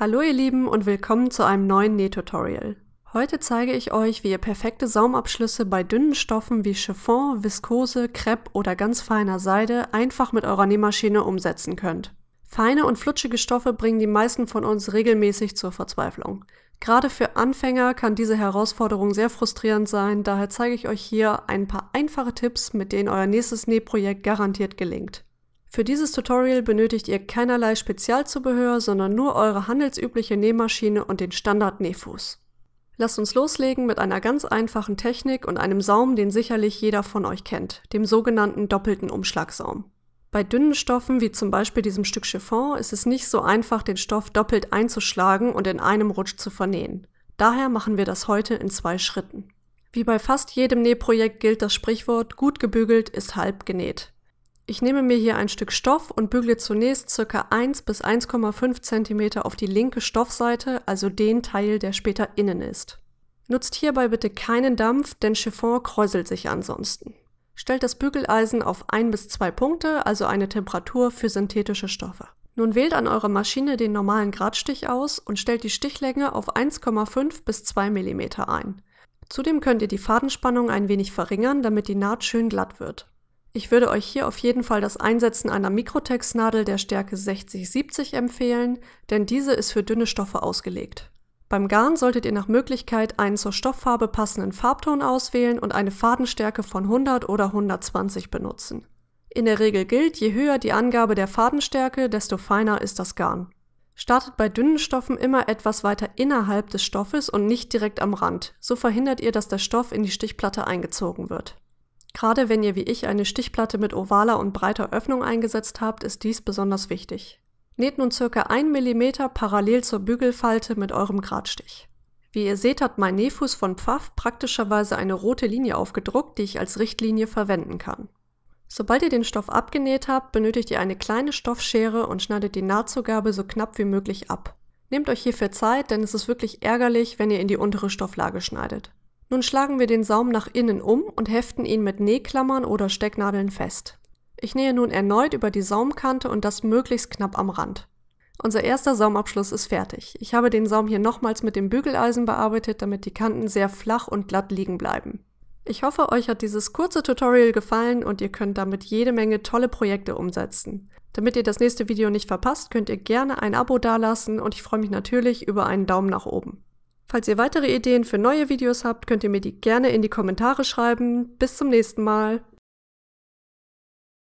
Hallo ihr Lieben und willkommen zu einem neuen Nähtutorial. Heute zeige ich euch, wie ihr perfekte Saumabschlüsse bei dünnen Stoffen wie Chiffon, Viskose, Crepe oder ganz feiner Seide einfach mit eurer Nähmaschine umsetzen könnt. Feine und flutschige Stoffe bringen die meisten von uns regelmäßig zur Verzweiflung. Gerade für Anfänger kann diese Herausforderung sehr frustrierend sein, daher zeige ich euch hier ein paar einfache Tipps, mit denen euer nächstes Nähprojekt garantiert gelingt. Für dieses Tutorial benötigt ihr keinerlei Spezialzubehör, sondern nur eure handelsübliche Nähmaschine und den Standard-Nähfuß. Lasst uns loslegen mit einer ganz einfachen Technik und einem Saum, den sicherlich jeder von euch kennt, dem sogenannten doppelten Umschlagsaum. Bei dünnen Stoffen, wie zum Beispiel diesem Stück Chiffon, ist es nicht so einfach, den Stoff doppelt einzuschlagen und in einem Rutsch zu vernähen. Daher machen wir das heute in zwei Schritten. Wie bei fast jedem Nähprojekt gilt das Sprichwort, gut gebügelt ist halb genäht. Ich nehme mir hier ein Stück Stoff und bügle zunächst ca. 1 bis 1,5 cm auf die linke Stoffseite, also den Teil, der später innen ist. Nutzt hierbei bitte keinen Dampf, denn Chiffon kräuselt sich ansonsten. Stellt das Bügeleisen auf 1 bis 2 Punkte, also eine Temperatur für synthetische Stoffe. Nun wählt an eurer Maschine den normalen Gradstich aus und stellt die Stichlänge auf 1,5 bis 2 mm ein. Zudem könnt ihr die Fadenspannung ein wenig verringern, damit die Naht schön glatt wird. Ich würde euch hier auf jeden Fall das Einsetzen einer Mikrotextnadel der Stärke 60-70 empfehlen, denn diese ist für dünne Stoffe ausgelegt. Beim Garn solltet ihr nach Möglichkeit einen zur Stofffarbe passenden Farbton auswählen und eine Fadenstärke von 100 oder 120 benutzen. In der Regel gilt, je höher die Angabe der Fadenstärke, desto feiner ist das Garn. Startet bei dünnen Stoffen immer etwas weiter innerhalb des Stoffes und nicht direkt am Rand. So verhindert ihr, dass der Stoff in die Stichplatte eingezogen wird. Gerade wenn ihr wie ich eine Stichplatte mit ovaler und breiter Öffnung eingesetzt habt, ist dies besonders wichtig. Näht nun ca. 1 mm parallel zur Bügelfalte mit eurem Gradstich. Wie ihr seht, hat mein Nähfuß von Pfaff praktischerweise eine rote Linie aufgedruckt, die ich als Richtlinie verwenden kann. Sobald ihr den Stoff abgenäht habt, benötigt ihr eine kleine Stoffschere und schneidet die Nahtzugabe so knapp wie möglich ab. Nehmt euch hierfür Zeit, denn es ist wirklich ärgerlich, wenn ihr in die untere Stofflage schneidet. Nun schlagen wir den Saum nach innen um und heften ihn mit Nähklammern oder Stecknadeln fest. Ich nähe nun erneut über die Saumkante und das möglichst knapp am Rand. Unser erster Saumabschluss ist fertig. Ich habe den Saum hier nochmals mit dem Bügeleisen bearbeitet, damit die Kanten sehr flach und glatt liegen bleiben. Ich hoffe, euch hat dieses kurze Tutorial gefallen und ihr könnt damit jede Menge tolle Projekte umsetzen. Damit ihr das nächste Video nicht verpasst, könnt ihr gerne ein Abo dalassen und ich freue mich natürlich über einen Daumen nach oben. Falls ihr weitere Ideen für neue Videos habt, könnt ihr mir die gerne in die Kommentare schreiben. Bis zum nächsten Mal.